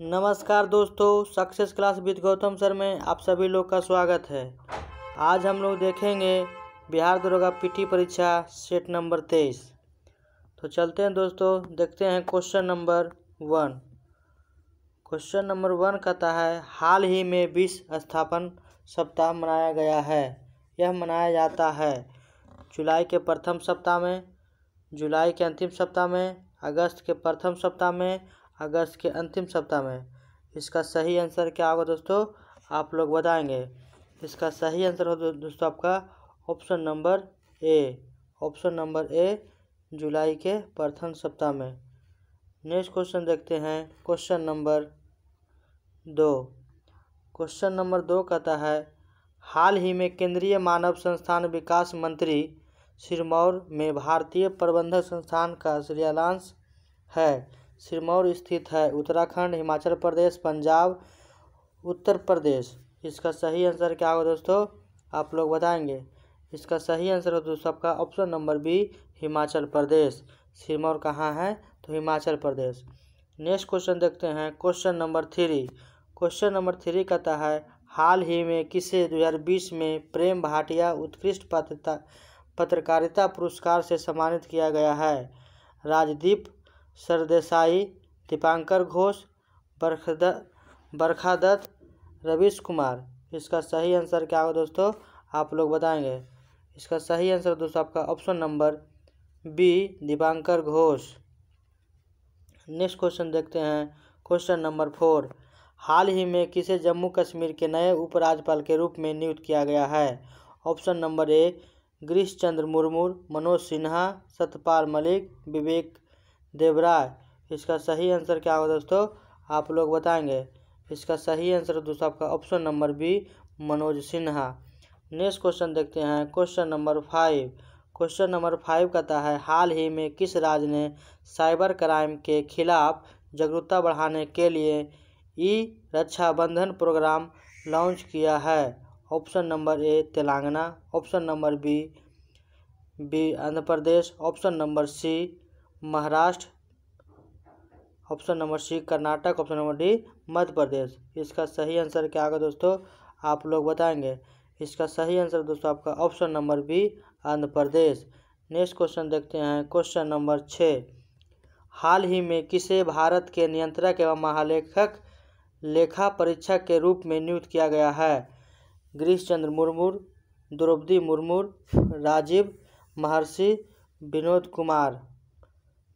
नमस्कार दोस्तों success class with Gautam sir में आप सभी लोग का स्वागत है आज हम लोग देखेंगे बिहार दरोगा पीटी परीक्षा सेट नंबर तेईस तो चलते हैं दोस्तों देखते हैं question number one question number one कहता है हाल ही में विश्व स्थापन सप्ताह मनाया गया है यह मनाया जाता है जुलाई के प्रथम सप्ताह में जुलाई के अंतिम सप्ताह में अगस्त के प्रथम सप्ताह में अगस्त के अंतिम सप्ताह में इसका सही आंसर क्या होगा दोस्तों आप लोग बताएंगे इसका सही आंसर हो दोस्तों आपका option number A option number A जुलाई के प्रथम सप्ताह में नेक्स्ट क्वेश्चन देखते हैं क्वेश्चन नंबर दो क्वेश्चन नंबर दो कहता है हाल ही में केंद्रीय मानव संस्थान विकास मंत्री सिरमौर में भारतीय प्रबंधक संस्थान का श्रेयांश है सिरमौर स्थित है उत्तराखंड हिमाचल प्रदेश पंजाब उत्तर प्रदेश इसका सही आंसर क्या होगा दोस्तों आप लोग बताएंगे इसका सही आंसर हो दोस्तों आपका option number B Himachal Pradesh Sirmaur कहाँ है तो हिमाचल प्रदेश नेक्स्ट क्वेश्चन देखते हैं question number three question number three कहता है हाल ही में किसे 2020 में प्रेम भाटिया उत्कृष्ट पत्रता पत्रकारिता पुरस्कार से सम्मानित किया गया है राजदीप सरदेसाई दीपांकर घोष बरखद बरखा दत्त रवीश कुमार इसका सही आंसर क्या होगा दोस्तों आप लोग बताएंगे इसका सही आंसर दोस्तों आपका option number B Dipankar Ghosh next question देखते हैं क्वेश्चन नंबर फोर हाल ही में किसे जम्मू कश्मीर के नए उपराज्यपाल के रूप में नियुक्त किया गया है option number A Girish Chandra Murmu Manoj Sinha Satpal Malik Vivek Debroy इसका सही आंसर क्या होगा दोस्तों आप लोग बताएंगे इसका सही आंसर तो दोस्तों आपका option number B Manoj Sinha next question देखते हैं question number five question number five कहता है हाल ही में किस राज्य ने साइबर क्राइम के खिलाफ जागरूकता बढ़ाने के लिए ई रक्षाबंधन प्रोग्राम लॉन्च किया है option number A Telangana option number B B Andhra Pradesh option number C Maharashtra option number C Karnataka option number D Madhya Pradesh इसका सही आंसर क्या होगा दोस्तों आप लोग बताएंगे इसका सही आंसर दोस्तों आपका option number B Andhra Pradesh next question देखते हैं क्वेश्चन नंबर छः हाल ही में किसे भारत के नियंत्रक एवं महालेखक लेखा परीक्षक के रूप में नियुक्त किया गया है गिरीश चंद्र मुर्मू द्रौपदी मुर्मू राजीव महर्षि विनोद कुमार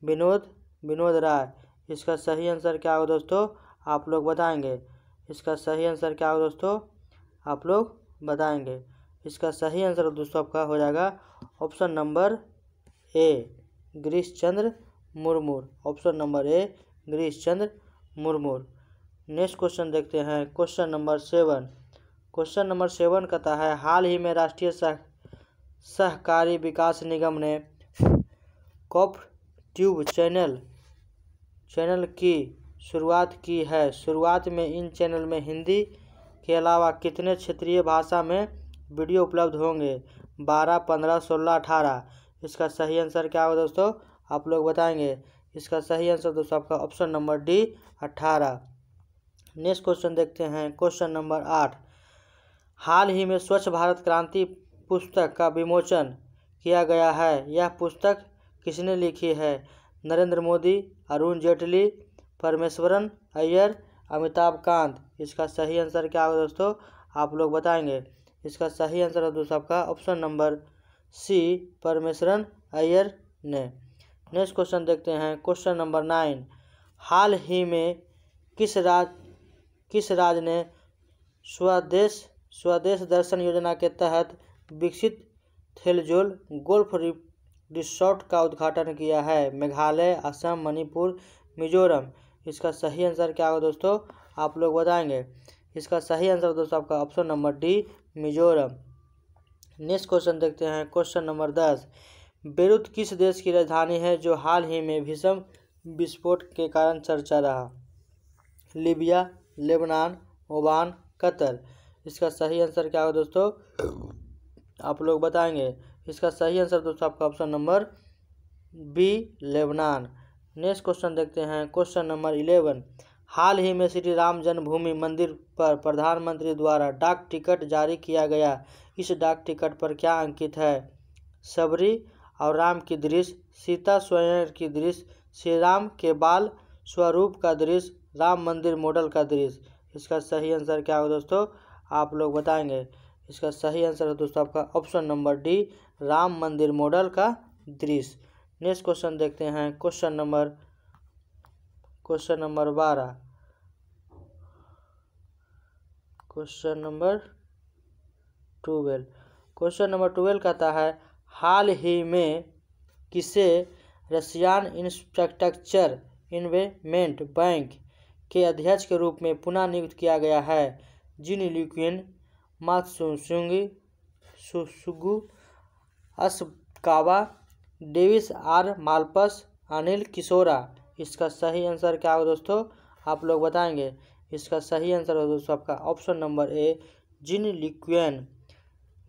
विनोद विनोद राय इसका सही आंसर क्या होगा दोस्तों आप लोग बताएंगे इसका सही आंसर क्या होगा दोस्तों आप लोग बताएंगे इसका सही आंसर दोस्तों आपका हो जाएगा option number A Girish Chandra Murmu option number A Girish Chandra Murmu next question देखते हैं question number seven question number seven कहता है हाल ही में राष्ट्रीय सह सहकारी विकास निगम ने कॉफ ट्यूब चैनल चैनल की शुरुआत की है शुरुआत में इन चैनल में हिंदी के अलावा कितने क्षेत्रीय भाषा में वीडियो उपलब्ध होंगे बारह पंद्रह सोलह अठारह इसका सही आंसर क्या होगा दोस्तों आप लोग बताएंगे इसका सही आंसर दोस्तों आपका ऑप्शन नंबर डी अट्ठारह नेक्स्ट क्वेश्चन देखते हैं क्वेश्चन नंबर आठ हाल ही में स्वच्छ भारत क्रांति पुस्तक का विमोचन किया गया है यह पुस्तक किसने लिखी है नरेंद्र मोदी अरुण जेटली परमेश्वरन अय्यर अमिताभ कांत इसका सही आंसर क्या होगा दोस्तों आप लोग बताएंगे इसका सही आंसर है दोस्तों आपका option number C Parameswaran Iyer ने नेक्स्ट क्वेश्चन देखते हैं क्वेश्चन नंबर नाइन हाल ही में किस राज किस राज्य ने स्वदेश स्वदेश दर्शन योजना के तहत विकसित थेलजोल गोल्फ रिसोर्ट का उद्घाटन किया है मेघालय असम मणिपुर मिजोरम इसका सही आंसर क्या होगा दोस्तों आप लोग बताएंगे इसका सही आंसर दोस्तों आपका option number D Mizoram next question देखते हैं क्वेश्चन नंबर दस बेरुद किस देश की राजधानी है जो हाल ही में भीषण विस्फोट के कारण चर्चा रहा लीबिया लेबनान ओबान कतर इसका सही आंसर क्या होगा दोस्तों आप लोग बताएंगे इसका सही आंसर दोस्तों आपका option number B Lebanon next question देखते हैं क्वेश्चन नंबर इलेवन हाल ही में श्री राम जन्मभूमि मंदिर पर प्रधानमंत्री द्वारा डाक टिकट जारी किया गया इस डाक टिकट पर क्या अंकित है सबरी और राम की दृश्य सीता स्वयं की दृश्य श्री राम के बाल स्वरूप का दृश्य राम मंदिर मॉडल का दृश्य इसका सही आंसर क्या होगा दोस्तों आप लोग बताएंगे इसका सही आंसर है दोस्तों आपका ऑप्शन नंबर डी राम मंदिर मॉडल का दृश्य नेक्स्ट क्वेश्चन देखते हैं क्वेश्चन नंबर क्वेश्चन नंबर बारह question number twelve question number twelve कहता है हाल ही में किसे रशियन इंफ्रास्ट्रक्चर इन्वेस्टमेंट बैंक के अध्यक्ष के रूप में पुनः नियुक्त किया गया है जिन लिक्विन मात्सुसुंगी सुसुगु Asakawa David R Malpass Anil Kishora इसका सही आंसर क्या होगा दोस्तों आप लोग बताएंगे इसका सही आंसर होगा दोस्तों आपका option number A Jin Liqun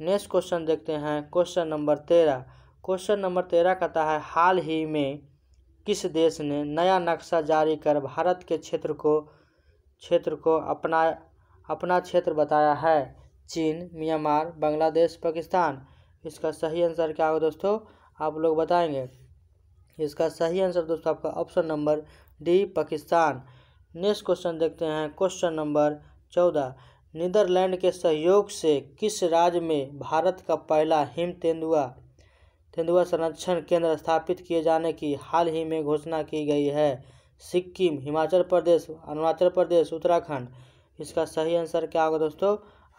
next question देखते हैं क्वेश्चन नंबर तेरह क्वेश्चन नंबर तेरह कहता है हाल ही में किस देश ने नया नक्शा जारी कर भारत के क्षेत्र को क्षेत्र को अपना अपना क्षेत्र बताया है चीन म्यांमार बांग्लादेश पाकिस्तान इसका सही आंसर क्या होगा दोस्तों आप लोग बताएंगे इसका सही आंसर दोस्तों आपका option number D Pakistan next question देखते हैं क्वेश्चन नंबर चौदह नीदरलैंड के सहयोग से किस राज्य में भारत का पहला हिम तेंदुआ तेंदुआ संरक्षण केंद्र स्थापित किए जाने की हाल ही में घोषणा की गई है सिक्किम हिमाचल प्रदेश अरुणाचल प्रदेश उत्तराखंड इसका सही आंसर क्या होगा दोस्तों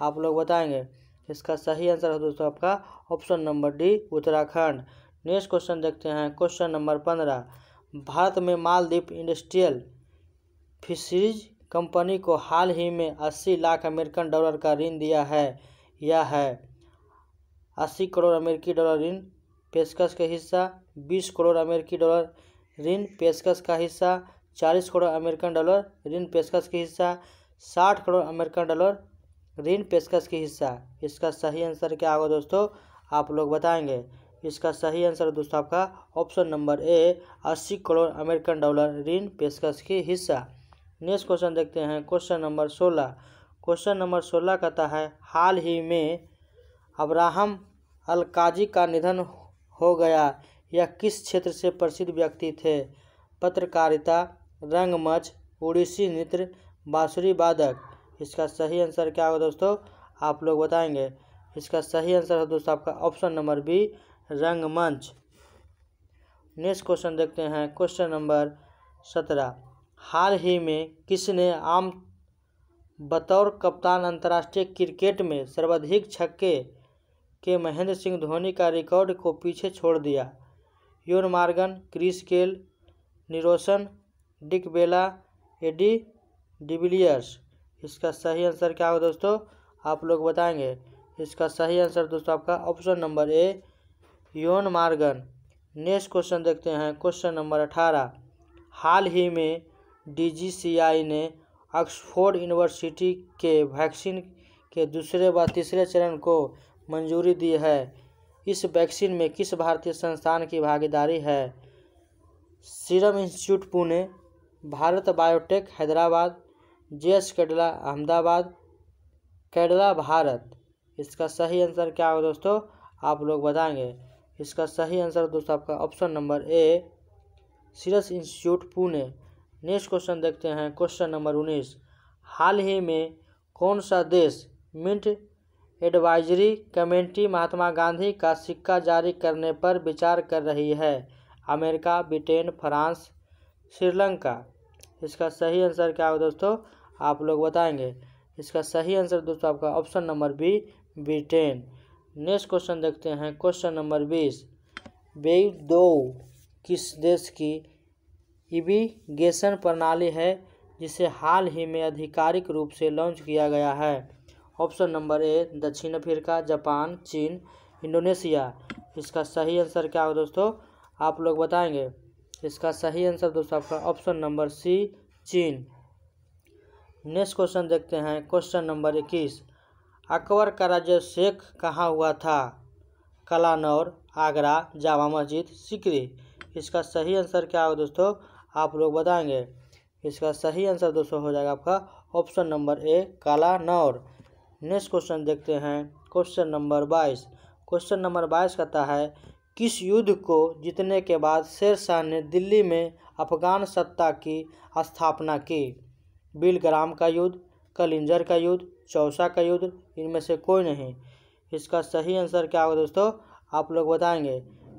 आप लोग बताएंगे इसका सही आंसर है दोस्तों आपका option number D Uttarakhand next question देखते हैं क्वेश्चन नंबर पंद्रह भारत में मालदीप इंडस्ट्रियल फिशरीज कंपनी को हाल ही में अस्सी लाख अमेरिकन डॉलर का ऋण दिया है यह है अस्सी करोड़ अमेरिकी डॉलर ऋण पेशकश का हिस्सा बीस करोड़ अमेरिकी डॉलर ऋण पेशकश का हिस्सा चालीस करोड़ अमेरिकन डॉलर ऋण पेशकश का हिस्सा साठ करोड़ अमेरिकन डॉलर ऋण पेशकश की हिस्सा इसका सही आंसर क्या होगा दोस्तों आप लोग बताएंगे इसका सही आंसर दोस्तों आपका ऑप्शन नंबर ए अस्सी करोड़ अमेरिकन डॉलर ऋण पेशकश की हिस्सा नेक्स्ट क्वेश्चन देखते हैं क्वेश्चन नंबर सोलह क्वेश्चन नंबर सोलह कहता है हाल ही में अब्राहम अलकाजी का निधन हो गया यह किस क्षेत्र से प्रसिद्ध व्यक्ति थे पत्रकारिता रंगमच उड़ीसी नृत्य बाँसुरी वादक इसका सही आंसर क्या होगा दोस्तों आप लोग बताएंगे इसका सही आंसर है दोस्तों आपका ऑप्शन नंबर बी रंगमंच नेक्स्ट क्वेश्चन देखते हैं क्वेश्चन नंबर सत्रह हाल ही में किसने आम बतौर कप्तान अंतर्राष्ट्रीय क्रिकेट में सर्वाधिक छक्के के महेंद्र सिंह धोनी का रिकॉर्ड को पीछे छोड़ दिया योन Morgan Chris Gayle Niroshan Dickwella AB de Villiers इसका सही आंसर क्या होगा दोस्तों आप लोग बताएंगे इसका सही आंसर दोस्तों आपका option number A Eoin Morgan next question देखते हैं क्वेश्चन नंबर अठारह हाल ही में डीजीसीआई ने ऑक्सफोर्ड यूनिवर्सिटी के वैक्सीन के दूसरे व तीसरे चरण को मंजूरी दी है इस वैक्सीन में किस भारतीय संस्थान की भागीदारी है serum institute Pune Bharat biotech Hyderabad J S Cadila Ahmedabad Cadila Bharat इसका सही आंसर क्या होगा दोस्तों आप लोग बताएंगे इसका सही आंसर दोस्तों आपका option number A serum institute Pune next question देखते हैं क्वेश्चन नंबर उन्नीस हाल ही में कौन सा देश mint advisory committee Mahatma Gandhi का सिक्का जारी करने पर विचार कर रही है अमेरिका ब्रिटेन फ्रांस श्रीलंका इसका सही आंसर क्या होगा दोस्तों आप लोग बताएंगे इसका सही आंसर दोस्तों आपका option number B Britain next question देखते हैं क्वेश्चन नंबर बीस दो किस देश की इविगेशन प्रणाली है जिसे हाल ही में आधिकारिक रूप से लॉन्च किया गया है ऑप्शन नंबर ए दक्षिण अफ्रीका जापान चीन इंडोनेशिया इसका सही आंसर क्या होगा दोस्तों आप लोग बताएंगे इसका सही आंसर दोस्तों आपका ऑप्शन नंबर सी चीन नेक्स्ट क्वेश्चन देखते हैं क्वेश्चन नंबर इक्कीस अकबर का राज्य शेख कहाँ हुआ था कलानौर आगरा जामा मस्जिद सिकरी इसका सही आंसर क्या होगा दोस्तों आप लोग बताएंगे इसका सही आंसर दोस्तों हो जाएगा आपका ऑप्शन नंबर ए नौर नेक्स्ट क्वेश्चन देखते हैं क्वेश्चन नंबर बाईस क्वेश्चन नंबर बाईस कहता है किस युद्ध को जीतने के बाद शेर शाह ने दिल्ली में अफगान सत्ता की स्थापना की बिलग्राम का युद्ध कलिंजर का युद्ध चौसा का युद्ध इनमें से कोई नहीं इसका सही आंसर क्या होगा दोस्तों आप लोग बताएंगे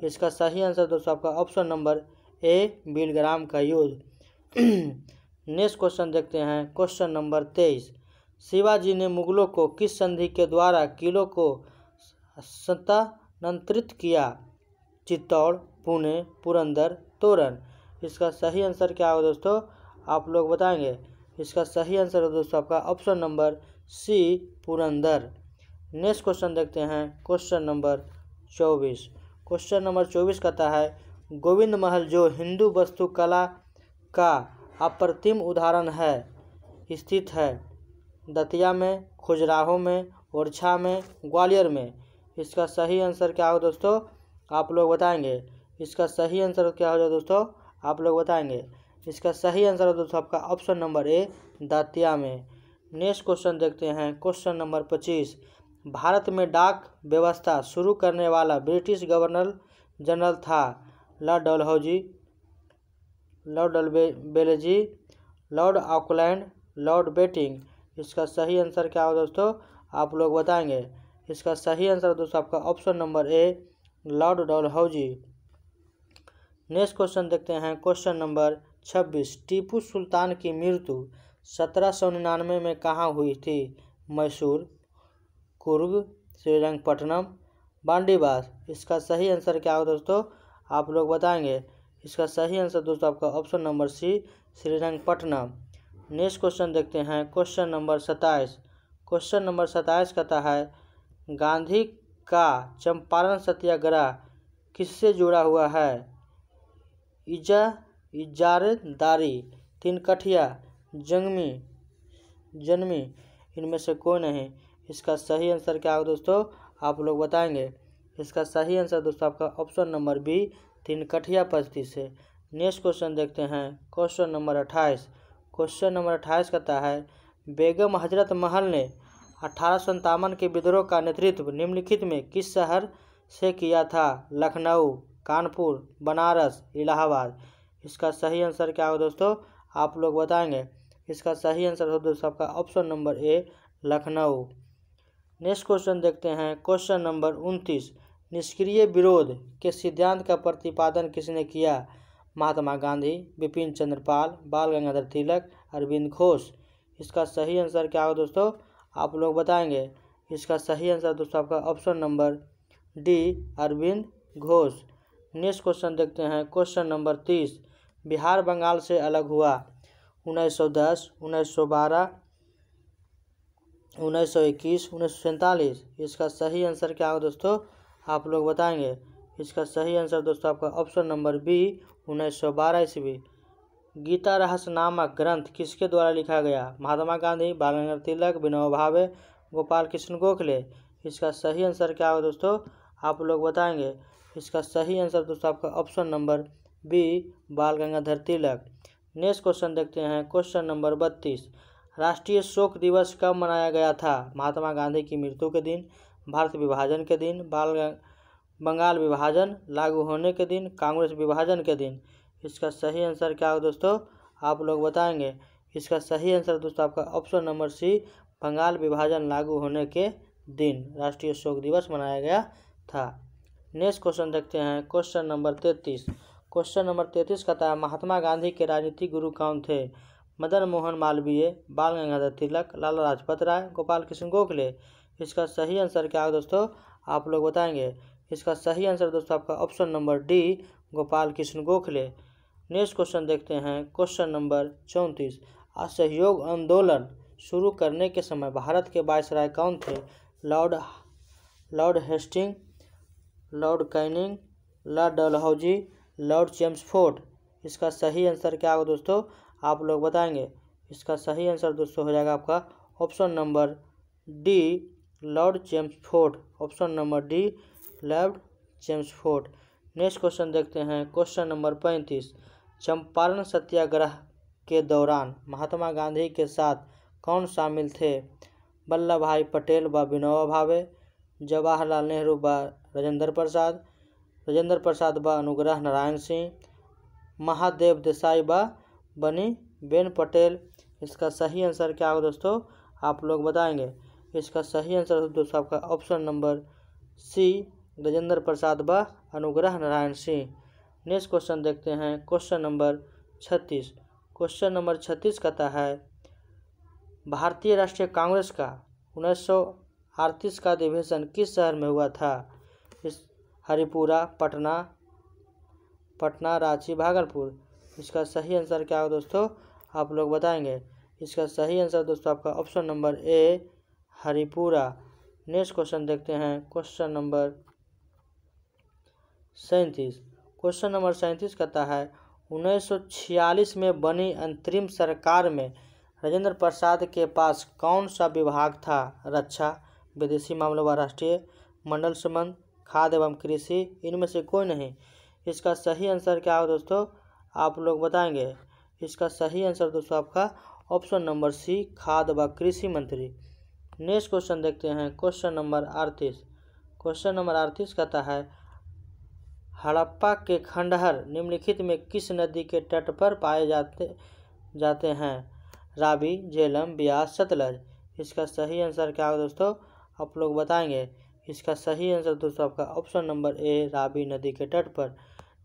इसका सही आंसर दोस्तों आपका ऑप्शन नंबर ए बिलग्राम का युद्ध नेक्स्ट क्वेश्चन देखते हैं क्वेश्चन नंबर तेईस शिवाजी ने मुगलों को किस संधि के द्वारा किलों को स्थानांतरित किया चित्तौड़ पुणे पुरंदर तोरण इसका सही आंसर क्या होगा दोस्तों आप लोग बताएंगे इसका सही आंसर है दोस्तों आपका option number C Purandar next question देखते हैं क्वेश्चन नंबर चौबीस क्वेश्चन नंबर चौबीस कहता है गोविंद महल जो हिंदू वस्तुकला का अप्रतिम उदाहरण है स्थित है दतिया में खुजराहो में ओरछा में ग्वालियर में इसका सही आंसर क्या होगा दोस्तों आप लोग बताएंगे इसका सही आंसर क्या हो जाए दोस्तों आप लोग बताएंगे इसका सही आंसर होता दोस्तों आपका ऑप्शन नंबर ए दातिया में नेक्स्ट क्वेश्चन देखते हैं क्वेश्चन नंबर पच्चीस भारत में डाक व्यवस्था शुरू करने वाला ब्रिटिश गवर्नर जनरल था लॉर्ड डलहौजी लॉर्ड बेलजी लॉर्ड ऑकलैंड लॉर्ड बेटिंग इसका सही आंसर क्या होगा दोस्तों आप लोग बताएंगे इसका सही आंसर दोस्तों आपका option number A lord Dalhousie next question देखते हैं क्वेश्चन नंबर छब्बीस टीपू सुल्तान की मृत्यु सत्रह सौ निन्यानवे में कहाँ हुई थी मैसूर कुर्ग श्रीरंगपट्टनम बांडीवास इसका सही आंसर क्या होगा दोस्तों आप लोग बताएंगे इसका सही आंसर दोस्तों आपका option number C Srirangapatnam next question देखते हैं क्वेश्चन नंबर सत्ताईस क्वेश्चन नंबर सत्ताईस कहता है गांधी का चंपारण सत्याग्रह किससे जुड़ा हुआ है इजा इजारदारी तीनकठिया जंगमी जन्मी इनमें से कोई नहीं इसका सही आंसर क्या होगा दोस्तों आप लोग बताएंगे इसका सही आंसर दोस्तों आपका ऑप्शन नंबर बी तीन कठिया पद्धति से नेक्स्ट क्वेश्चन देखते हैं क्वेश्चन नंबर अट्ठाईस क्वेश्चन नंबर अट्ठाईस कहता है बेगम हजरत महल ने अठारह के विद्रोह का नेतृत्व निम्नलिखित में किस शहर से किया था लखनऊ कानपुर बनारस इलाहाबाद इसका सही आंसर क्या होगा दोस्तों आप लोग बताएंगे इसका सही आंसर हो दोस्तों आपका option number A Lucknow next question देखते हैं क्वेश्चन नंबर उनतीस निष्क्रिय विरोध के सिद्धांत का प्रतिपादन किसने किया महात्मा गांधी बिपिन चंद्रपाल बाल गंगाधर तिलक अरविंद घोष इसका सही आंसर क्या होगा दोस्तों आप लोग बताएंगे इसका सही आंसर दोस्तों आपका option number D Aurobindo Ghosh next question देखते हैं क्वेश्चन नंबर तीस बिहार बंगाल से अलग हुआ 1910, 1912, 1921, उन्नीस इसका सही आंसर क्या होगा दोस्तों आप लोग बताएंगे इसका सही आंसर दोस्तों आपका ऑप्शन नंबर बी 1912 ईस्वी गीता रहस्य नामक ग्रंथ किसके द्वारा लिखा गया महात्मा गांधी बालगंगाधर तिलक विनोबा भावे गोपाल कृष्ण गोखले इसका सही आंसर क्या होगा दोस्तों आप लोग बताएंगे इसका सही आंसर दोस्तों आपका ऑप्शन नंबर बी बाल गंगाधर तिलक नेक्स्ट क्वेश्चन देखते हैं क्वेश्चन नंबर बत्तीस राष्ट्रीय शोक दिवस कब मनाया गया था महात्मा गांधी की मृत्यु के दिन भारत विभाजन के दिन बाल बंगाल विभाजन लागू होने के दिन कांग्रेस विभाजन के दिन इसका सही आंसर क्या होगा दोस्तों आप लोग बताएंगे इसका सही आंसर दोस्तों आपका ऑप्शन नंबर सी बंगाल विभाजन लागू होने के दिन राष्ट्रीय शोक दिवस मनाया गया था नेक्स्ट क्वेश्चन देखते हैं क्वेश्चन नंबर तैंतीस क्वेश्चन नंबर तैंतीस का था महात्मा गांधी के राजनीतिक गुरु कौन थे मदन मोहन मालवीय बाल गंगाधर तिलक लाला लाजपत राय गोपाल कृष्ण गोखले इसका सही आंसर क्या होगा दोस्तों आप लोग बताएंगे इसका सही आंसर दोस्तों आपका option number D Gopal Krishna Gokhale next question देखते हैं क्वेश्चन नंबर चौंतीस असहयोग आंदोलन शुरू करने के समय भारत के राय कौन थे lord lord Hastings lord Canning lord Dalhousie lord Ford इसका सही आंसर क्या होगा दोस्तों आप लोग बताएंगे इसका सही आंसर दोस्तों हो जाएगा आपका option number D lord Ford option number D lord Ford next question देखते हैं क्वेश्चन नंबर पैंतीस चंपारण सत्याग्रह के दौरान महात्मा गांधी के साथ कौन शामिल थे वल्लभ भाई पटेल व विनोबा भावे जवाहरलाल नेहरू व राजेंद्र प्रसाद राजेंद्र प्रसाद बा अनुग्रह नारायण सिंह महादेव देसाई बा बनी बेन पटेल इसका सही आंसर क्या होगा दोस्तों आप लोग बताएंगे इसका सही आंसर दोस्तों आपका option number C Rajendra Prasad बा अनुग्रह नारायण सिंह नेक्स्ट क्वेश्चन देखते हैं क्वेश्चन नंबर छत्तीस क्वेश्चन नंबर छत्तीस कहता है भारतीय राष्ट्रीय कांग्रेस का उन्नीस का अधिवेशन किस शहर में हुआ था इस हरिपुरा पटना पटना रांची भागलपुर इसका सही आंसर क्या होगा दोस्तों आप लोग बताएंगे इसका सही आंसर दोस्तों आपका option number A Haripura next question देखते हैं क्वेश्चन नंबर सैंतीस क्वेश्चन नंबर सैंतीस कहता है 1946 में बनी अंतरिम सरकार में राजेंद्र प्रसाद के पास कौन सा विभाग था रक्षा विदेशी मामलों व राष्ट्रीय मंडल संबंध खाद एवं कृषि इनमें से कोई नहीं इसका सही आंसर क्या होगा दोस्तों आप लोग बताएंगे इसका सही आंसर दोस्तों आपका ऑप्शन नंबर सी खाद व कृषि मंत्री नेक्स्ट क्वेश्चन देखते हैं क्वेश्चन नंबर अड़तीस क्वेश्चन नंबर अड़तीस कहता है हड़प्पा के खंडहर निम्नलिखित में किस नदी के तट पर पाए जाते जाते हैं रावी झेलम ब्यास सतलज इसका सही आंसर क्या होगा दोस्तों आप लोग बताएंगे इसका सही आंसर दोस्तों आपका ऑप्शन नंबर ए रावी नदी के तट पर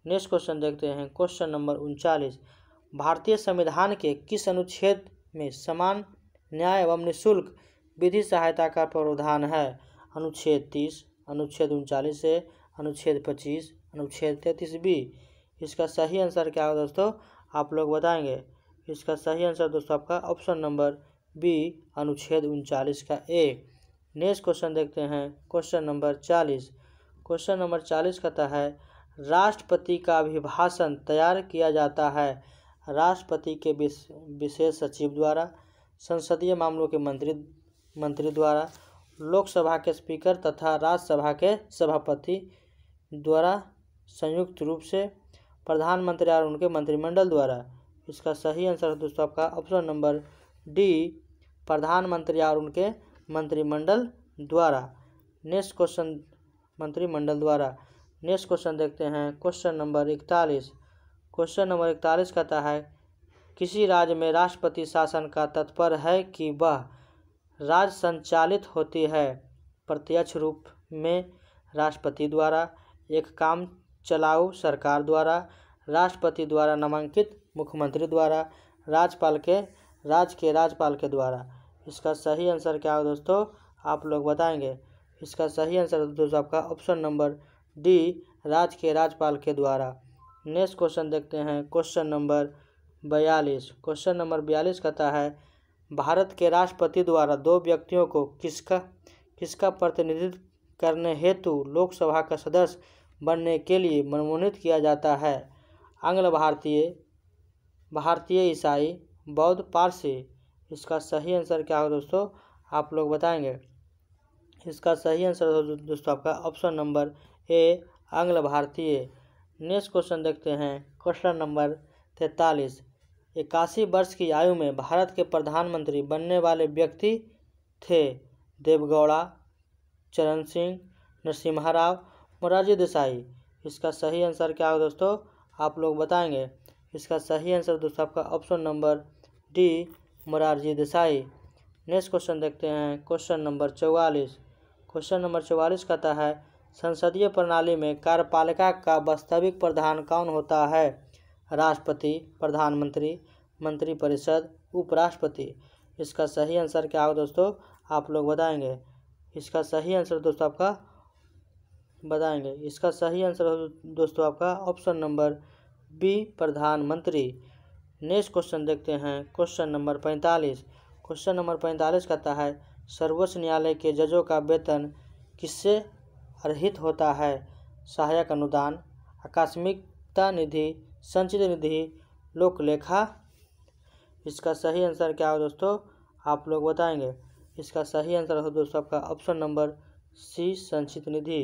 नेक्स्ट क्वेश्चन देखते हैं क्वेश्चन नंबर उनचालीस भारतीय संविधान के किस अनुच्छेद में समान न्याय एवं निःशुल्क विधि सहायता का प्रावधान है अनुच्छेद तीस अनुच्छेद उनचालीस ए अनुच्छेद पच्चीस अनुच्छेद तैंतीस बी इसका सही आंसर क्या होगा दोस्तों आप लोग बताएंगे इसका सही आंसर दोस्तों आपका ऑप्शन नंबर बी अनुच्छेद उनचालीस का ए नेक्स्ट क्वेश्चन देखते हैं क्वेश्चन नंबर चालीस क्वेश्चन नंबर चालीस कहता है राष्ट्रपति का अभिभाषण तैयार किया जाता है राष्ट्रपति के विशेष सचिव द्वारा संसदीय मामलों के मंत्री मंत्री द्वारा लोकसभा के स्पीकर तथा राज्यसभा के सभापति द्वारा संयुक्त रूप से प्रधानमंत्री और उनके मंत्रिमंडल द्वारा इसका सही आंसर है दोस्तों आपका ऑप्शन नंबर डी प्रधानमंत्री और उनके मंत्रिमंडल द्वारा नेक्स्ट क्वेश्चन मंत्रिमंडल द्वारा नेक्स्ट क्वेश्चन देखते हैं क्वेश्चन नंबर इकतालीस क्वेश्चन नंबर इकतालीस कहता है किसी राज्य में राष्ट्रपति शासन का तत्पर है कि वह राज्य संचालित होती है प्रत्यक्ष रूप में राष्ट्रपति द्वारा एक काम चलाऊ सरकार द्वारा राष्ट्रपति द्वारा नामांकित मुख्यमंत्री द्वारा राज्यपाल के राज्य के राज्यपाल के द्वारा इसका सही आंसर क्या होगा दोस्तों आप लोग बताएंगे इसका सही आंसर दोस्तों आपका ऑप्शन नंबर डी राज के राजपाल के द्वारा नेक्स्ट क्वेश्चन देखते हैं क्वेश्चन नंबर बयालीस क्वेश्चन नंबर बयालीस कहता है भारत के राष्ट्रपति द्वारा दो व्यक्तियों को किसका किसका प्रतिनिधित्व करने हेतु लोकसभा का सदस्य बनने के लिए मनोनीत किया जाता है आंग्ल भारतीय भारतीय ईसाई बौद्ध पारसी इसका सही आंसर क्या होगा दोस्तों आप लोग बताएंगे इसका सही आंसर हो दोस्तों आपका ऑप्शन नंबर ए आंग्ल भारतीय नेक्स्ट क्वेश्चन देखते हैं क्वेश्चन नंबर तैतालीस इक्यासी वर्ष की आयु में भारत के प्रधानमंत्री बनने वाले व्यक्ति थे देवगौड़ा चरण सिंह नरसिम्हा राव मोरारजी देसाई इसका सही आंसर क्या होगा दोस्तों आप लोग बताएंगे इसका सही आंसर दोस्तों आपका option number D Morarji Desai next question देखते हैं क्वेश्चन नंबर चौवालीस क्वेश्चन नंबर चौवालीस कहता है संसदीय प्रणाली में कार्यपालिका का वास्तविक प्रधान कौन होता है राष्ट्रपति प्रधानमंत्री मंत्रिपरिषद उपराष्ट्रपति इसका सही आंसर क्या होगा दोस्तों आप लोग बताएंगे इसका सही आंसर दोस्तों आपका बताएंगे इसका सही आंसर दोस्तों आपका ऑप्शन नंबर बी प्रधानमंत्री नेक्स्ट क्वेश्चन देखते हैं क्वेश्चन नंबर पैंतालीस क्वेश्चन नंबर पैंतालीस कहता है सर्वोच्च न्यायालय के जजों का वेतन किससे अर्हित होता है सहायक अनुदान आकस्मिकता निधि संचित निधि लोकलेखा इसका सही आंसर क्या हो दोस्तों आप लोग बताएंगे इसका सही आंसर हो दोस्तों आपका ऑप्शन नंबर सी संचित निधि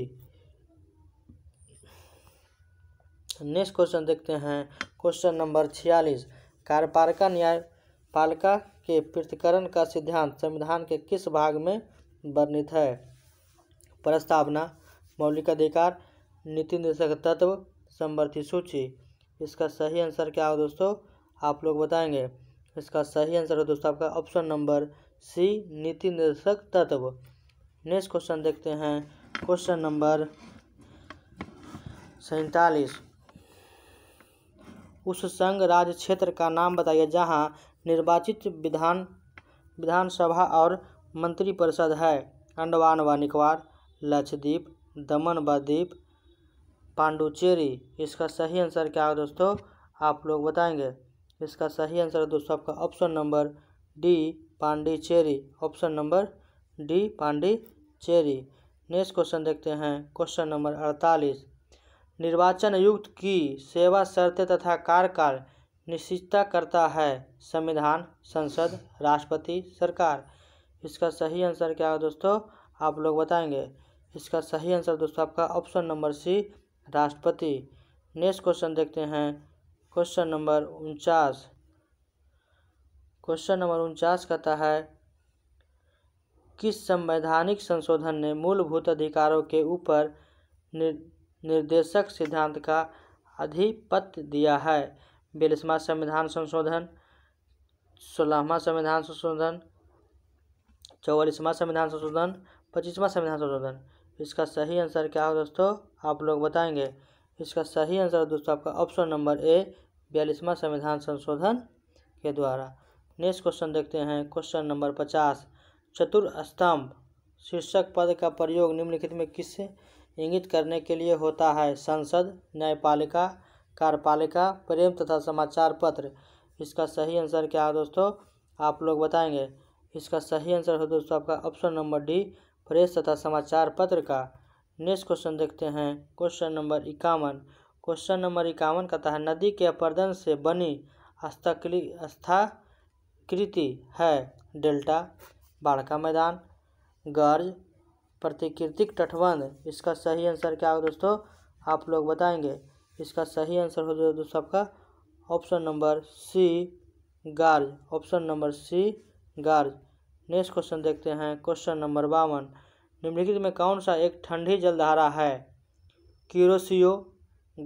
नेक्स्ट क्वेश्चन देखते हैं क्वेश्चन नंबर छियालीस कार्यपालिका न्यायपालिका के पृथक्करण का सिद्धांत संविधान के किस भाग में वर्णित है प्रस्तावना मौलिक अधिकार नीति निर्देशक तत्व समवर्ती सूची इसका सही आंसर क्या होगा दोस्तों आप लोग बताएंगे इसका सही आंसर है दोस्तों आपका ऑप्शन नंबर सी नीति निर्देशक तत्व नेक्स्ट क्वेश्चन देखते हैं क्वेश्चन नंबर सैंतालीस उस संघ राज्य क्षेत्र का नाम बताइए जहाँ निर्वाचित विधान विधानसभा और मंत्रिपरिषद है अंडमान व निकोबार लक्षद्वीप दमन व द्वीप पांडुचेरी इसका सही आंसर क्या है दोस्तों आप लोग बताएंगे इसका सही आंसर है दोस्तों आपका option number D Pondicherry option number D Pondicherry next question देखते हैं क्वेश्चन नंबर अड़तालीस निर्वाचन आयुक्त की सेवा शर्तें तथा कार्यकाल निश्चितता करता है संविधान संसद राष्ट्रपति सरकार इसका सही आंसर क्या है दोस्तों आप लोग बताएंगे इसका सही आंसर दोस्तों आपका ऑप्शन नंबर सी राष्ट्रपति नेक्स्ट क्वेश्चन देखते हैं क्वेश्चन नंबर उनचास क्वेश्चन नंबर उनचास कहता है किस संवैधानिक संशोधन ने मूलभूत अधिकारों के ऊपर निर्देशक सिद्धांत का अधिपत्य दिया है बेलसवा संविधान संशोधन सोलहवा संविधान संशोधन चौवालीसवा संविधान संशोधन पच्चीसवा संविधान संशोधन इसका सही आंसर क्या हो दोस्तों आप लोग बताएंगे इसका सही आंसर दोस्तों आपका ऑप्शन नंबर ए बयालीसवा संविधान संशोधन के द्वारा नेक्स्ट क्वेश्चन देखते हैं क्वेश्चन नंबर पचास चतुर स्तंभ शीर्षक पद का प्रयोग निम्नलिखित में किस इंगित करने के लिए होता है संसद न्यायपालिका कार्यपालिका प्रेम तथा समाचार पत्र इसका सही आंसर क्या है दोस्तों आप लोग बताएंगे इसका सही आंसर है दोस्तों आपका ऑप्शन नंबर डी प्रेस तथा समाचार पत्र का नेक्स्ट क्वेश्चन देखते हैं क्वेश्चन नंबर इक्यावन क्वेश्चन नंबर इक्यावन कहता है नदी के अपर्दन से बनी अस्था कृति है डेल्टा बाढ़ का मैदान गर्ज प्रतिकृतिक तटबंध इसका सही आंसर क्या होगा दोस्तों आप लोग बताएंगे इसका सही आंसर हो जाएगा दोस्तों आपका option number C gorge option number C gorge next question देखते हैं क्वेश्चन नंबर बावन निम्नलिखित में कौन सा एक ठंडी जलधारा है क्यूरोसियो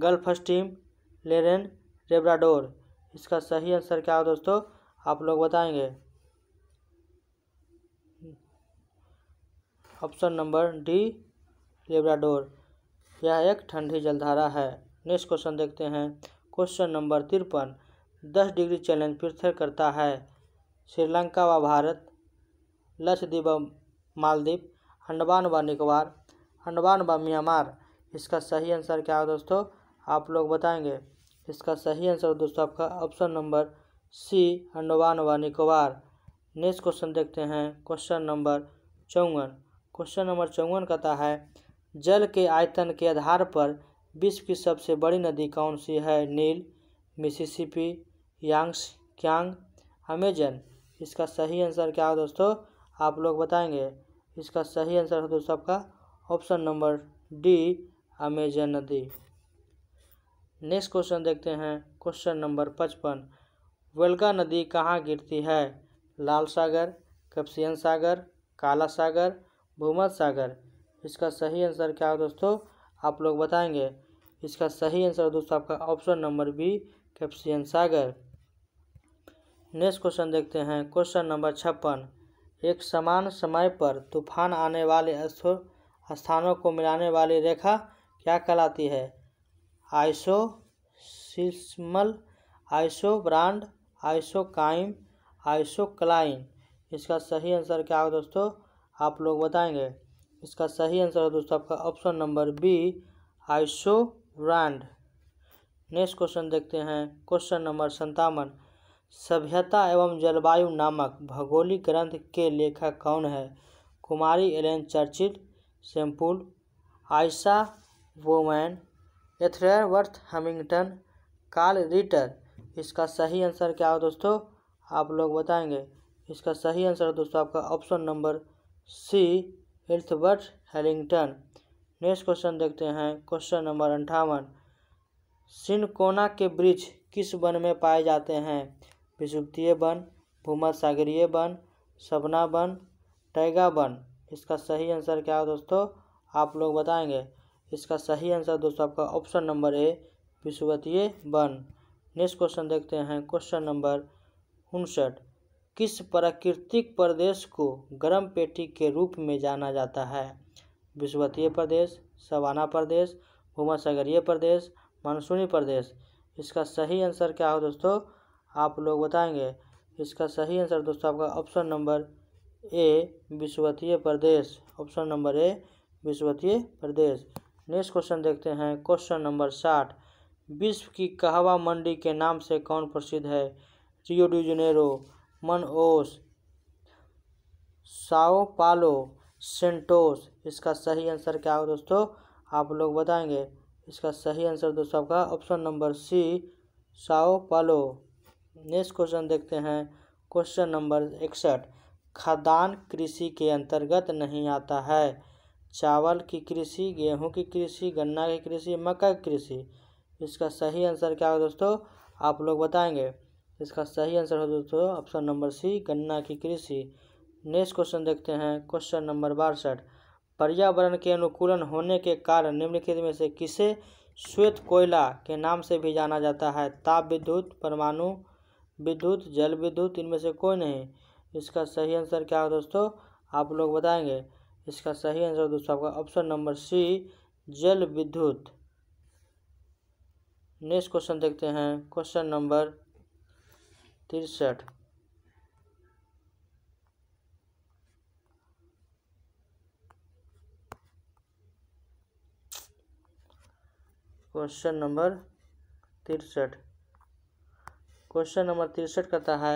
गल्फ स्टीम लेरेन रेब्राडोर इसका सही आंसर क्या हो दोस्तों आप लोग बताएंगे ऑप्शन नंबर डी लेब्राडोर यह एक ठंडी जलधारा है नेक्स्ट क्वेश्चन देखते हैं क्वेश्चन नंबर तिरपन दस डिग्री चैलेंज पृथक करता है श्रीलंका व भारत लक्षद्वीप व मालदीप अंडमान व निकोबार अंडमान व म्यांमार इसका सही आंसर क्या है दोस्तों आप लोग बताएंगे इसका सही आंसर दोस्तों आपका ऑप्शन नंबर सी अंडमान व निकोबार नेक्स्ट क्वेश्चन देखते हैं क्वेश्चन नंबर चौवन क्वेश्चन नंबर चौवन कहता है जल के आयतन के आधार पर विश्व की सबसे बड़ी नदी कौन सी है Nile Mississippi Yangtze Kiang Amazon इसका सही आंसर क्या है दोस्तों आप लोग बताएंगे इसका सही आंसर है दोस्तों आपका ऑप्शन नंबर डी अमेजन नदी नेक्स्ट क्वेश्चन देखते हैं क्वेश्चन नंबर पचपन वेलका नदी कहाँ गिरती है लाल सागर कप्सियन सागर काला सागर भूमत सागर इसका सही आंसर क्या है दोस्तों आप लोग बताएंगे इसका सही आंसर दोस्तों आपका ऑप्शन नंबर बी कैप्सियन सागर नेक्स्ट क्वेश्चन देखते हैं क्वेश्चन नंबर छप्पन एक समान समय पर तूफान आने वाले स्थानों को मिलाने वाली रेखा क्या कहलाती है isoseismal isobront isocheim isocline इसका सही आंसर क्या होगा दोस्तों आप लोग बताएंगे इसका सही आंसर है दोस्तों आपका option number B isobront next question देखते हैं क्वेश्चन नंबर संतावन सभ्यता एवं जलवायु नामक भौगोलिक ग्रंथ के लेखक कौन है कुमारी Ellen Churchill Semple Isaiah Bowman Ellsworth Huntington Carl Ritter इसका सही आंसर क्या है दोस्तों आप लोग बताएंगे इसका सही आंसर दोस्तों आपका option number C Ellsworth Huntington next question देखते हैं क्वेश्चन नंबर अंठावन सिनकोना के वृक्ष किस वन में पाए जाते हैं विषुप्तीय वन भूमध सागरीय वन सबना वन टैगा वन इसका सही आंसर क्या है दोस्तों आप लोग बताएंगे इसका सही आंसर दोस्तों आपका ऑप्शन नंबर ए विषुवतीय वन नेक्स्ट क्वेश्चन देखते हैं क्वेश्चन नंबर उनसठ किस प्राकृतिक प्रदेश को गर्म पेटी के रूप में जाना जाता है विश्वतीय प्रदेश सवाना प्रदेश भूमसागरीय प्रदेश मानसूनी प्रदेश इसका सही आंसर क्या हो दोस्तों आप लोग बताएंगे इसका सही आंसर दोस्तों आपका ऑप्शन नंबर ए विश्वतीय प्रदेश ऑप्शन नंबर ए विश्वतीय प्रदेश नेक्स्ट क्वेश्चन देखते हैं क्वेश्चन नंबर साठ विश्व की कहवा मंडी के नाम से कौन प्रसिद्ध है Rio de Manaus Sao Paulo Santos इसका सही आंसर क्या होगा दोस्तों आप लोग बताएंगे इसका सही आंसर दोस्तों आपका option number C Sao Paulo next question देखते हैं क्वेश्चन नंबर इकसठ खदान कृषि के अंतर्गत नहीं आता है चावल की कृषि गेहूं की कृषि गन्ना की कृषि मक्का की कृषि इसका सही आंसर क्या होगा दोस्तों आप लोग बताएंगे इसका सही आंसर हो दोस्तों ऑप्शन नंबर सी गन्ना की कृषि नेक्स्ट क्वेश्चन देखते हैं क्वेश्चन नंबर बासठ पर्यावरण के अनुकूलन होने के कारण निम्नलिखित में से किसे श्वेत कोयला के नाम से भी जाना जाता है ताप विद्युत परमाणु विद्युत जल विद्युत इनमें से कोई नहीं इसका सही आंसर क्या है दोस्तों आप लोग बताएंगे इसका सही आंसर दोस्तों आपका ऑप्शन नंबर सी जल विद्युत नेक्स्ट क्वेश्चन देखते हैं क्वेश्चन नंबर तिरसठ क्वेश्चन नंबर तिरसठ क्वेश्चन नंबर तिरसठ कहता है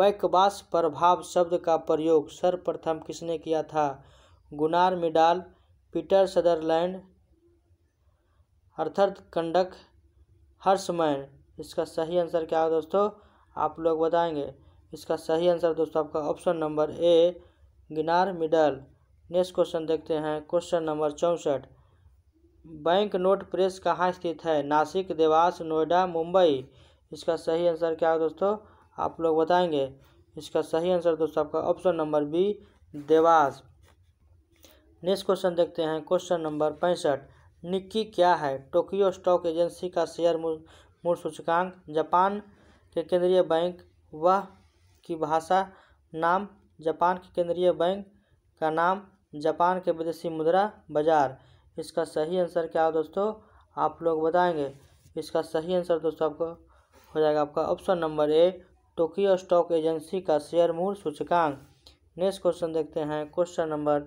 बैकवास प्रभाव शब्द का प्रयोग सर्वप्रथम किसने किया था Gunnar Myrdal Peter Sutherland Arthur कंडक हर्षमैन इसका सही आंसर क्या होगा दोस्तों आप लोग बताएंगे इसका सही आंसर दोस्तों आपका ऑप्शन नंबर ए गिनार मिडल नेक्स्ट क्वेश्चन देखते हैं क्वेश्चन नंबर चौंसठ बैंक नोट प्रेस कहाँ स्थित है नासिक देवास नोएडा मुंबई इसका सही आंसर क्या है दोस्तों आप लोग बताएंगे इसका सही आंसर दोस्तों आपका option number B Dewas next question देखते हैं क्वेश्चन नंबर पैंसठ निक्की क्या है टोक्यो स्टॉक एजेंसी का शेयर मूल सूचकांक जापान के केंद्रीय बैंक वह की भाषा नाम जापान के केंद्रीय बैंक का नाम जापान के विदेशी मुद्रा बाजार इसका सही आंसर क्या हो दोस्तों आप लोग बताएंगे इसका सही आंसर दोस्तों आपको हो जाएगा आपका option number A Tokyo stock agency का शेयर मूल सूचकांक नेक्स्ट क्वेश्चन देखते हैं question number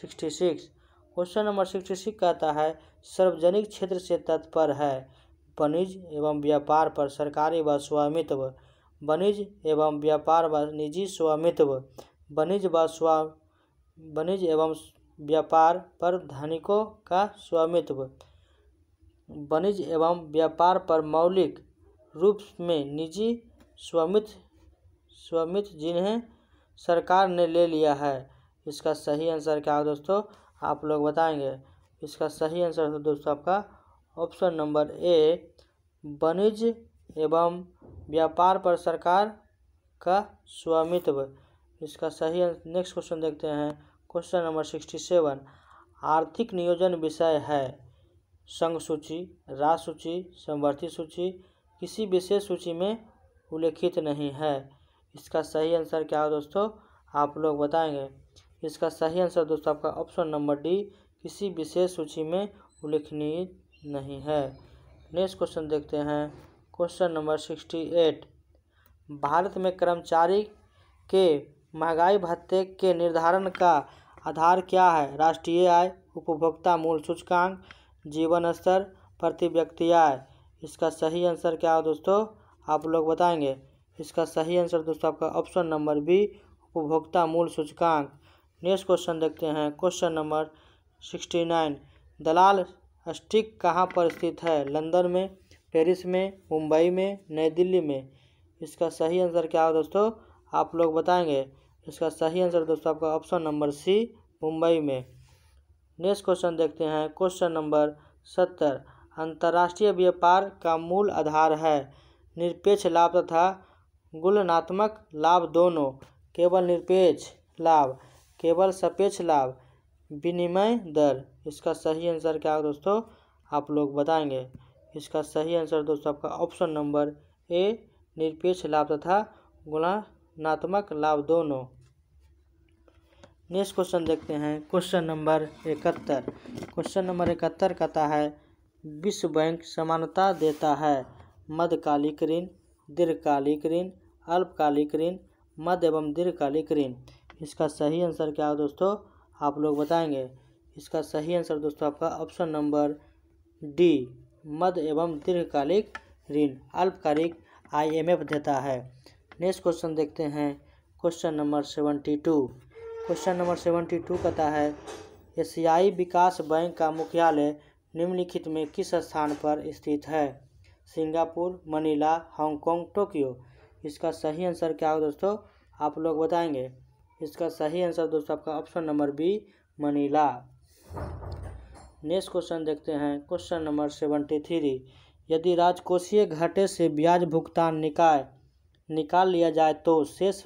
sixty six question number sixty six कहता है सार्वजनिक क्षेत्र से तत्पर है वणिज एवं व्यापार पर सरकारी व स्वामित्व वणिज एवं व्यापार व निजी स्वामित्व वणिज व स्वा वणिज एवं व्यापार पर धनिकों का स्वामित्व वाणिज्य एवं व्यापार पर मौलिक रूप में निजी स्वामित्व स्वामित्व जिन्हें सरकार ने ले लिया है इसका सही आंसर क्या है दोस्तों आप लोग बताएंगे इसका सही आंसर दोस्तों आपका ऑप्शन नंबर ए वणिज एवं व्यापार पर सरकार का स्वामित्व इसका सही नेक्स्ट क्वेश्चन देखते हैं क्वेश्चन नंबर सिक्सटी सेवन आर्थिक नियोजन विषय है संघ सूची राज सूची संवर्ती सूची किसी विशेष सूची में उल्लेखित नहीं है इसका सही आंसर क्या है दोस्तों आप लोग बताएंगे इसका सही आंसर दोस्तों आपका ऑप्शन नंबर डी किसी विशेष सूची में उल्लेखनीय नहीं है नेक्स्ट क्वेश्चन देखते हैं question number sixty eight Bharat में कर्मचारी के महंगाई भत्ते के निर्धारण का आधार क्या है राष्ट्रीय आय उपभोक्ता मूल सूचकांक जीवन स्तर प्रति व्यक्ति आय इसका सही आंसर क्या है दोस्तों आप लोग बताएंगे इसका सही आंसर दोस्तों आपका ऑप्शन नंबर बी उपभोक्ता मूल सूचकांक नेक्स्ट क्वेश्चन देखते हैं question number sixty nine Dalal street कहाँ पर स्थित है लंदन में पेरिस में मुंबई में नई दिल्ली में इसका सही आंसर क्या होगा दोस्तों आप लोग बताएंगे इसका सही आंसर दोस्तों आपका ऑप्शन नंबर सी मुंबई में नेक्स्ट क्वेश्चन देखते हैं क्वेश्चन नंबर सत्तर अंतर्राष्ट्रीय व्यापार का मूल आधार है निरपेक्ष लाभ तथा गुणनात्मक लाभ दोनों केवल निरपेक्ष लाभ केवल सापेक्ष लाभ विनिमय दर इसका सही आंसर क्या है दोस्तों आप लोग बताएंगे इसका सही आंसर दोस्तों आपका ऑप्शन नंबर ए निरपेक्ष लाभ तथा गुणात्मक लाभ दोनों नेक्स्ट क्वेश्चन देखते हैं क्वेश्चन नंबर इकहत्तर क्वेश्चन नंबर इकहत्तर कहता है विश्व बैंक समानता देता है मध्यकालिक ऋण दीर्घकालिक ऋण अल्पकालिक ऋण मध्य एवं दीर्घकालिक ऋण इसका सही आंसर क्या है दोस्तों आप लोग बताएंगे इसका सही आंसर दोस्तों आपका ऑप्शन नंबर डी मध्य एवं दीर्घकालिक ऋण अल्पकालिक आईएमएफ देता है नेक्स्ट क्वेश्चन देखते हैं question number seventy two question number seventy two कहता है एशियाई विकास बैंक का मुख्यालय निम्नलिखित में किस स्थान पर स्थित है सिंगापुर मनीला हांगकॉन्ग टोक्यो इसका सही आंसर क्या होगा दोस्तों आप लोग बताएंगे इसका सही आंसर दोस्तों आपका option number B Manila next question देखते हैं क्वेश्चन नंबर सेवेंटी थ्री यदि राजकोषीय घाटे से ब्याज भुगतान निकाय निकाल लिया जाए तो शेष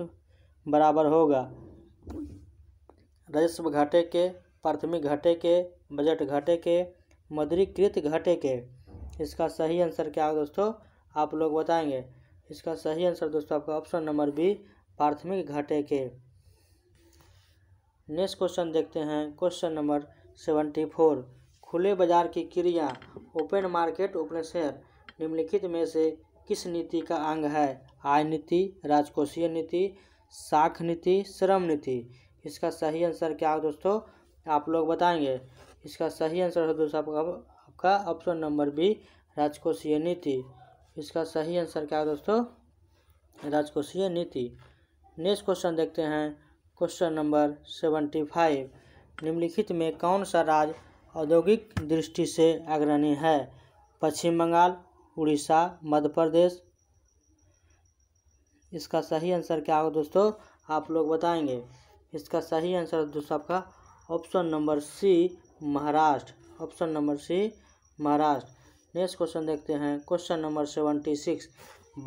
बराबर होगा राजस्व घाटे के प्राथमिक घाटे के बजट घाटे के मदरीकृत घाटे के इसका सही आंसर क्या होगा दोस्तों आप लोग बताएंगे इसका सही आंसर दोस्तों आपका ऑप्शन नंबर बी प्राथमिक घाटे के नेक्स्ट क्वेश्चन देखते हैं क्वेश्चन नंबर सेवेंटी फोर खुले बाजार की क्रिया ओपन मार्केट ओपन शेयर निम्नलिखित में से किस नीति का अंग है आय नीति राजकोषीय नीति शाख नीति श्रम नीति इसका सही आंसर क्या है दोस्तों आप लोग बताएंगे इसका सही आंसर है दोस्तों आपका ऑप्शन नंबर बी राजकोषीय नीति इसका सही आंसर क्या है दोस्तों राजकोषीय नीति नेक्स्ट क्वेश्चन देखते हैं क्वेश्चन नंबर सेवेंटी फाइव निम्नलिखित में कौन सा राज्य औद्योगिक दृष्टि से अग्रणी है पश्चिम बंगाल उड़ीसा मध्य प्रदेश इसका सही आंसर क्या होगा दोस्तों आप लोग बताएंगे इसका सही आंसर दोस्तों आपका option number C Maharashtra option number C Maharashtra next question देखते हैं question number seventy six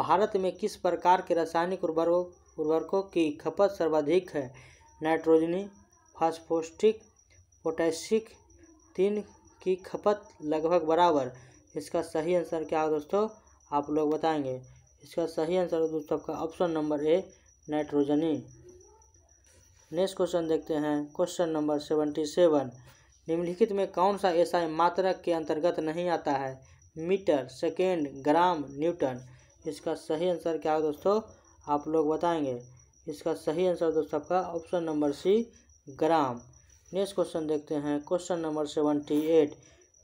Bharat में किस प्रकार के रासायनिक उर्वरकों उर्वरकों की खपत सर्वाधिक है नाइट्रोजनी फास्फोस्टिक पोटेशिक तीन की खपत लगभग बराबर इसका सही आंसर क्या होगा दोस्तों आप लोग बताएंगे इसका सही आंसर होगा दोस्तों आपका ऑप्शन नंबर ए नाइट्रोजनी नेक्स्ट क्वेश्चन देखते हैं क्वेश्चन नंबर सेवेंटी सेवन निम्नलिखित में कौन सा ऐसा मात्रक के अंतर्गत नहीं आता है मीटर सेकेंड ग्राम न्यूटन इसका सही आंसर क्या होगा दोस्तों आप लोग बताएंगे इसका सही आंसर दोस्तों आपका option number C gram next question देखते हैं question number seventy eight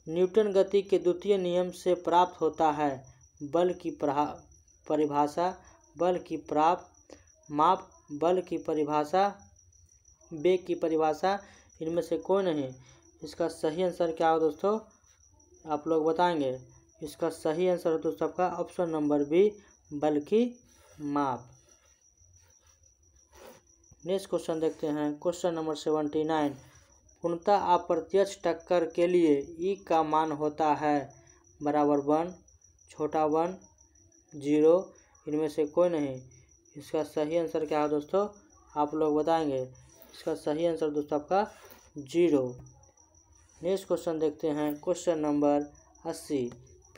Newton गति के द्वितीय नियम से प्राप्त होता है बल की परिभाषा बल की प्राप्त माप बल की परिभाषा बेग की परिभाषा इनमें से कोई नहीं इसका सही आंसर क्या हो दोस्तों आप लोग बताएंगे इसका सही आंसर है दोस्तों आपका ऑप्शन नंबर बी बल की माप नेक्स्ट क्वेश्चन देखते हैं क्वेश्चन नंबर सेवेंटी नाइन पूर्णता अप्रत्यक्ष टक्कर के लिए ई e का मान होता है बराबर वन छोटा वन जीरो इनमें से कोई नहीं इसका सही आंसर क्या है दोस्तों आप लोग बताएंगे इसका सही आंसर दोस्तों आपका जीरो नेक्स्ट क्वेश्चन देखते हैं क्वेश्चन नंबर अस्सी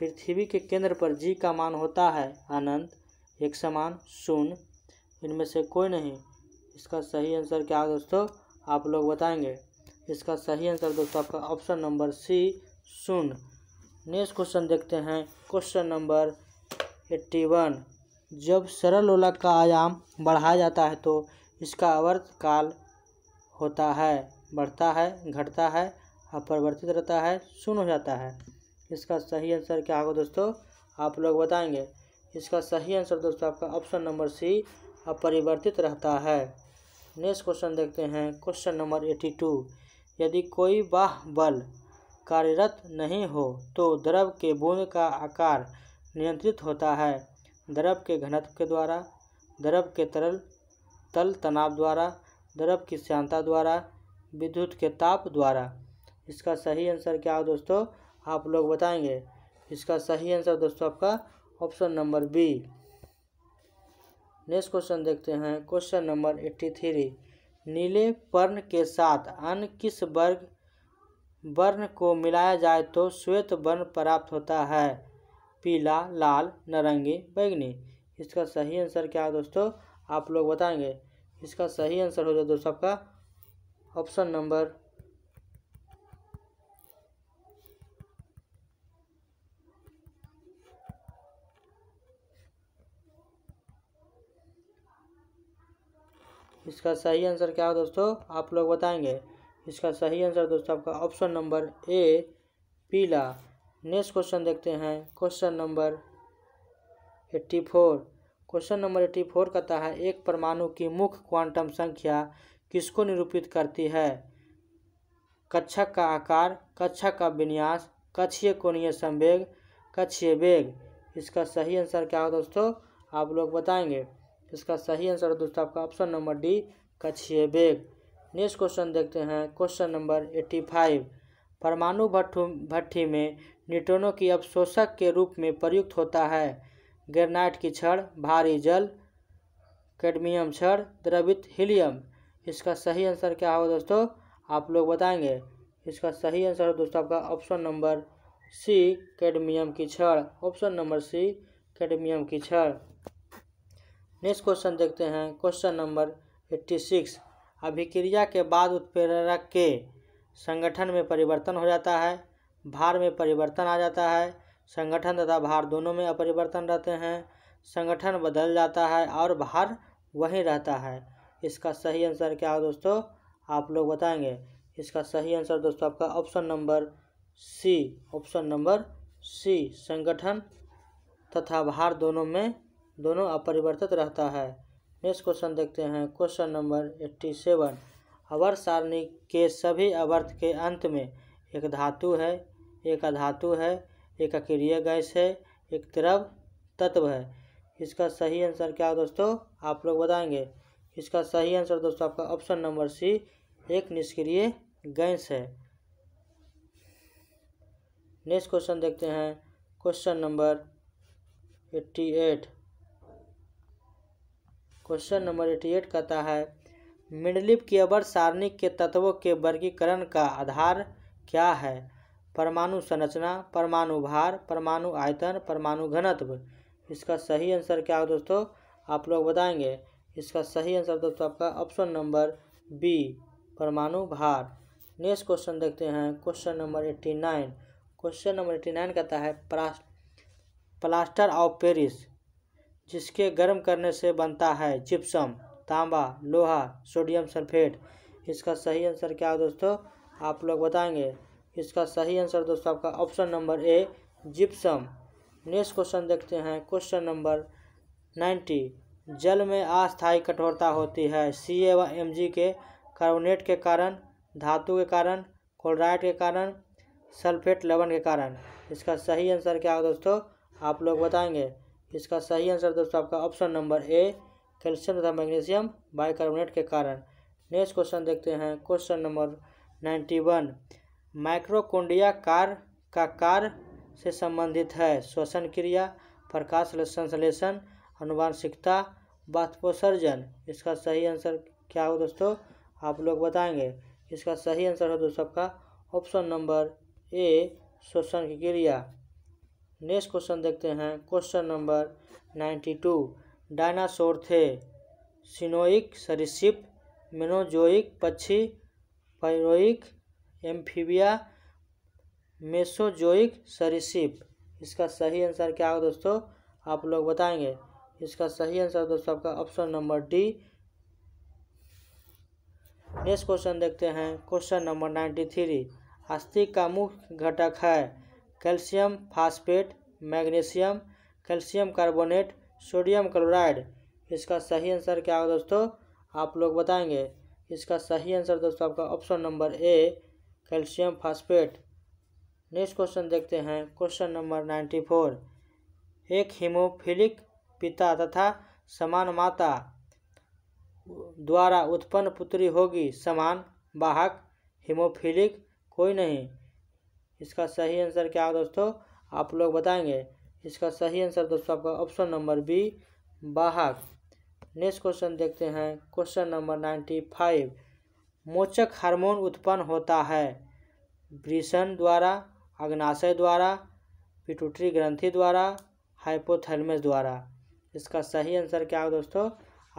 पृथ्वी के केंद्र पर जी का मान होता है अनंत एक समान शून्य इनमें से कोई नहीं इसका सही आंसर क्या है दोस्तों आप लोग बताएंगे इसका सही आंसर दोस्तों आपका ऑप्शन नंबर सी सुन नेक्स्ट क्वेश्चन देखते हैं क्वेश्चन नंबर एट्टी वन जब सरल ओलक का आयाम बढ़ाया जाता है तो इसका अवर्त काल होता है बढ़ता है घटता है अपरिवर्तित रहता है शून्य हो जाता है इसका सही आंसर क्या होगा दोस्तों आप लोग बताएंगे इसका सही आंसर दोस्तों आपका ऑप्शन नंबर सी अपरिवर्तित रहता है नेक्स्ट क्वेश्चन देखते हैं क्वेश्चन नंबर एटी टू यदि कोई बाह बल कार्यरत नहीं हो तो द्रव के बूंद का आकार नियंत्रित होता है द्रव के घनत्व के द्वारा द्रव के तरल तल तनाव द्वारा द्रव की श्यांता द्वारा विद्युत के ताप द्वारा इसका सही आंसर क्या हो दोस्तों आप लोग बताएंगे इसका सही आंसर दोस्तों आपका option number B next question देखते हैं क्वेश्चन नंबर एट्टी थ्री नीले पर्ण के साथ अन्य किस वर्ग वर्ण को मिलाया जाए तो श्वेत वर्ण प्राप्त होता है पीला लाल नारंगी बैगनी इसका सही आंसर क्या है दोस्तों आप लोग बताएंगे इसका सही आंसर हो जाए दोस्तों आपका ऑप्शन नंबर इसका सही आंसर क्या है दोस्तों आप लोग बताएंगे इसका सही आंसर दोस्तों आपका ऑप्शन नंबर ए पीला नेक्स्ट क्वेश्चन देखते हैं question number eighty four question number eighty four कहता है एक परमाणु की मुख्य क्वांटम संख्या किसको निरूपित करती है कक्षक का आकार कक्षक का विन्यास कक्षीय कोणीय संवेग कक्षीय वेग इसका सही आंसर क्या हो दोस्तों आप लोग बताएंगे इसका सही आंसर है दोस्तों आपका ऑप्शन नंबर डी कछिए बेग नेक्स्ट क्वेश्चन देखते हैं क्वेश्चन नंबर एट्टी फाइव परमाणु भट्ट भट्टी में न्यूट्रॉनों की अवशोषक के रूप में प्रयुक्त होता है ग्रेनाइट की छड़ भारी जल कैडमियम छड़ द्रवित हीलियम इसका सही आंसर क्या होगा दोस्तों आप लोग बताएंगे इसका सही आंसर है दोस्तों आपका ऑप्शन नंबर सी कैडमियम की छड़ ऑप्शन नंबर सी कैडमियम की छड़ नेक्स्ट क्वेश्चन देखते हैं क्वेश्चन नंबर एट्टी सिक्स अभिक्रिया के बाद उत्प्रेरक के संगठन में परिवर्तन हो जाता है भार में परिवर्तन आ जाता है संगठन तथा भार दोनों में अपरिवर्तन रहते हैं संगठन बदल जाता है और भार वहीं रहता है इसका सही आंसर क्या है दोस्तों आप लोग बताएंगे इसका सही आंसर दोस्तों आपका option number C option number C संगठन तथा भार दोनों में दोनों अपरिवर्तित रहता है नेक्स्ट क्वेश्चन देखते हैं क्वेश्चन नंबर एट्टी सेवन अवर सारणी के सभी अवर्त के अंत में एक धातु है एक अधातु है एक अक्रिय गैस है एक द्रव तत्व है इसका सही आंसर क्या है दोस्तों आप लोग बताएंगे इसका सही आंसर दोस्तों आपका ऑप्शन नंबर सी एक निष्क्रिय गैस है नेक्स्ट क्वेश्चन देखते हैं question number eighty eight question number eighty eight कहता है मिडलिप की अवर सारणी के तत्वों के वर्गीकरण का आधार क्या है परमाणु संरचना परमाणु भार परमाणु आयतन परमाणु घनत्व इसका सही आंसर क्या है दोस्तों आप लोग बताएंगे इसका सही आंसर दोस्तों आपका ऑप्शन नंबर बी परमाणु भार नेक्स्ट क्वेश्चन देखते हैं question number eighty nine question number eighty nine कहता है प्लास्टर ऑफ पेरिस जिसके गर्म करने से बनता है जिप्सम तांबा लोहा सोडियम सल्फेट इसका सही आंसर क्या है दोस्तों आप लोग बताएंगे इसका सही आंसर दोस्तों आपका option number A gypsum next question देखते हैं क्वेश्चन नंबर नाइन्टी जल में अस्थायी कठोरता होती है सी ए व एम जी के कार्बोनेट के कारण धातु के कारण क्लोराइड के कारण सल्फेट लवण के कारण इसका सही आंसर क्या होगा दोस्तों आप लोग बताएंगे इसका सही आंसर दोस्तों आपका ऑप्शन नंबर ए कैल्शियम तथा मैग्नीशियम बाइकार्बोनेट के कारण नेक्स्ट क्वेश्चन देखते हैं क्वेश्चन नंबर नाइन्टी वन माइक्रोकोंडिया कार का कार से संबंधित है श्वसन क्रिया प्रकाश संश्लेषण अनुवांशिकता बाष्पोसर्जन इसका सही आंसर क्या हो दोस्तों आप लोग बताएंगे इसका सही आंसर हो दोस्तों आपका ऑप्शन नंबर ए श्वसन की क्रिया नेक्स्ट क्वेश्चन देखते हैं question number ninety two dinosaur थे सिनोइक सरिसिप मेनोजोइक पक्षी पैरोइक एम्फीबिया मेसोजोइक सरिसिप इसका सही आंसर क्या होगा दोस्तों आप लोग बताएंगे इसका सही आंसर दोस्तों आपका option number D next question देखते हैं क्वेश्चन नंबर नाइन्टी थ्री अस्थि का मुख्य घटक है calcium phosphate magnesium calcium carbonate sodium chloride इसका सही आंसर क्या होगा दोस्तों आप लोग बताएंगे इसका सही आंसर दोस्तों आपका option number A calcium phosphate next question देखते हैं क्वेश्चन नंबर नाइन्टी फोर एक हीमोफिलिक पिता तथा समान माता द्वारा उत्पन्न पुत्री होगी समान वाहक हीमोफिलिक कोई नहीं इसका सही आंसर क्या होगा दोस्तों आप लोग बताएंगे इसका सही आंसर दोस्तों आपका ऑप्शन नंबर बी बाहक नेक्स्ट क्वेश्चन देखते हैं क्वेश्चन नंबर नाइन्टी फाइव मोचक हार्मोन उत्पन्न होता है ब्रिशन द्वारा अग्नाशय द्वारा पिटूटरी ग्रंथि द्वारा हाइपोथर्मस द्वारा इसका सही आंसर क्या होगा दोस्तों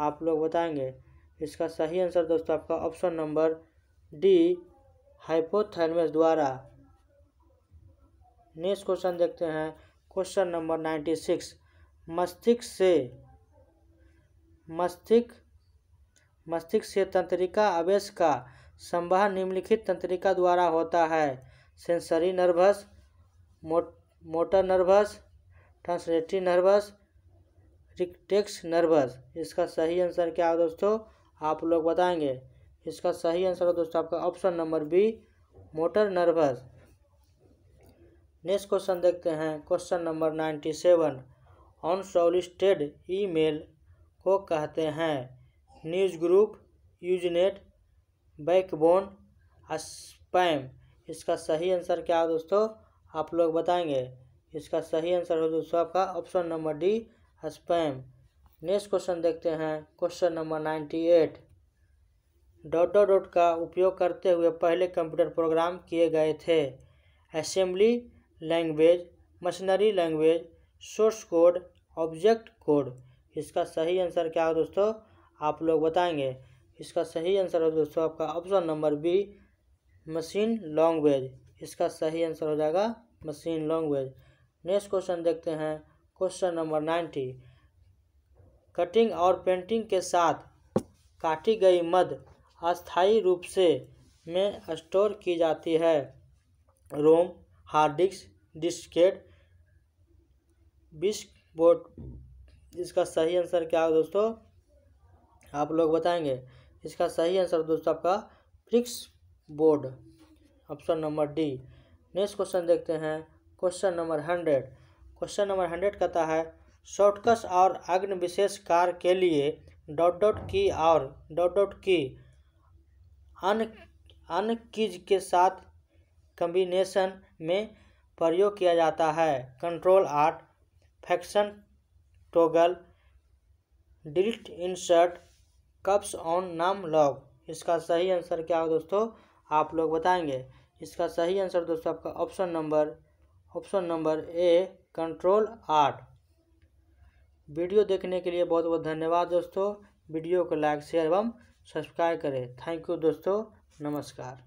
आप लोग बताएंगे इसका सही आंसर दोस्तों आपका ऑप्शन नंबर डी हाइपोथर्मस द्वारा नेक्स्ट क्वेश्चन देखते हैं क्वेश्चन नंबर नाइन्टी सिक्स मस्तिष्क से मस्तिष्क मस्तिष्क से तंत्रिका आवेश का संवाह निम्नलिखित तंत्रिका द्वारा होता है सेंसरी नर्वस मो, मोटर नर्वस ट्रांसलेटरी नर्वस रिक्टेक्स नर्वस इसका सही आंसर क्या है दोस्तों आप लोग बताएंगे इसका सही आंसर है दोस्तों आपका option number B motor nerves next question देखते हैं question number ninety seven unsolicited email को कहते हैं newsgroup usenet backbone spam इसका सही आंसर क्या है दोस्तों आप लोग बताएंगे इसका सही आंसर हो दोस्तों आपका option number D spam next question देखते हैं क्वेश्चन नंबर नाइन्टी एट डोटो डॉट का उपयोग करते हुए पहले कंप्यूटर प्रोग्राम किए गए थे assembly language machinery language source code object code इसका सही आंसर क्या है दोस्तों आप लोग बताएंगे इसका सही आंसर हो दोस्तों आपका option number B machine language इसका सही आंसर हो जाएगा मशीन लैंग्वेज नेक्स्ट क्वेश्चन देखते हैं क्वेश्चन नंबर नाइन्टी कटिंग और पेंटिंग के साथ काटी गई मद अस्थाई रूप से में स्टोर की जाती है रोम हार्ड डिस्क डिस्केट बिस्क बोर्ड इसका सही आंसर क्या होगा दोस्तों आप लोग बताएंगे इसका सही आंसर दोस्तों आपका फ्रिक्स board option number D next question देखते हैं question number hundred question number hundred कहता है शॉर्टकस और अग्नि विशेष कार के लिए डॉट डॉट की और डॉट डॉट की अन अन कीज के साथ कम्बिनेशन में प्रयोग किया जाता है कंट्रोल आर्ट फैक्शन toggle delete insert caps on num lock इसका सही आंसर क्या होगा दोस्तों आप लोग बताएंगे इसका सही आंसर दोस्तों आपका option number option number A control alt video देखने के लिए बहुत बहुत धन्यवाद दोस्तों वीडियो को लाइक शेयर एवं सब्सक्राइब करें थैंक यू दोस्तों नमस्कार